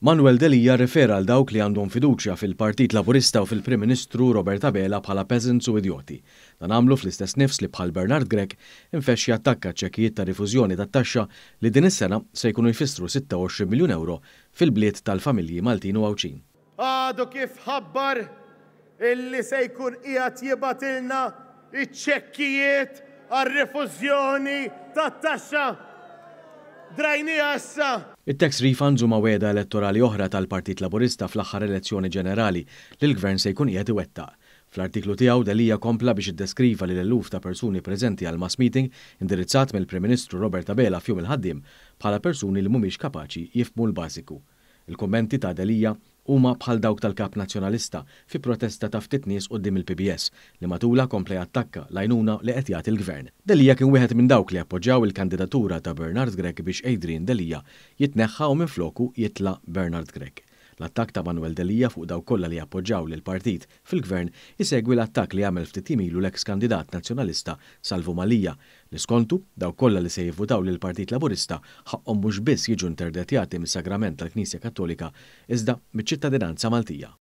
Manuel Delija refera għal dawk li għandhom fiduċja fil-Partit Laburista u fil-Prim Ministru Robert Abela bħala peasants u idjoti. Dan għamlu fl-istess nifs li bħal Bernard Grek infexxi attakka ċekijiet ta' rifużjoni ta' taxxa li din is-sena se jkunu jfissru 26 miljun euro fil-bliet tal-familji Maltin u Awċin. Għadu kif ħabbar illi se jkun qiegħed jibatilna iċ-ċekkijiet għar-rifużjoni ta' taxxa Drajni għassa! Il-tax refunds huma weda elettorali oħra tal-Partit Laburista fl-aħħar elezzjoni ġenerali li l-gvern se jkun qiegħed iwettaq. Fl-artiklu tiegħu Delija kompla biex iddeskriva l eluf ta' persuni preżenti għal mass meeting indirizzat mill-Prim Ministru Robert Abela f'jum il-ħaddim bħala persuni li mhumiex kapaċi jifmu l-bażiku. Il-kommenti ta' Delija huma bħal dawk tal-Kap Nazzjonalista fi protesta ta' ftit nies qudiem il-PBS li matula komplej attakka lajnuna li qed jagħti gvern Delija kien wieħed minn dawk li appoġġjaw il-kandidatura ta' Bernard Gregg biex Adrian Delija jitneħħa u minn floku jitla Bernard Gregg. L-attak ta' Manuel Delija fuq daw kollha li appoġġaw lil partit fil-gvern isegwi l-attak li għamel ftit ilu l-eks kandidat nazzjonalista Salvo Malija. L-iskontu daw kollha li se jivvutaw lil partit Laburista ħaqqom mhux biss jiġu interdetjati mis-sagrament tal-Knisja Kattolika iżda miċ-ċittadinanza Maltija.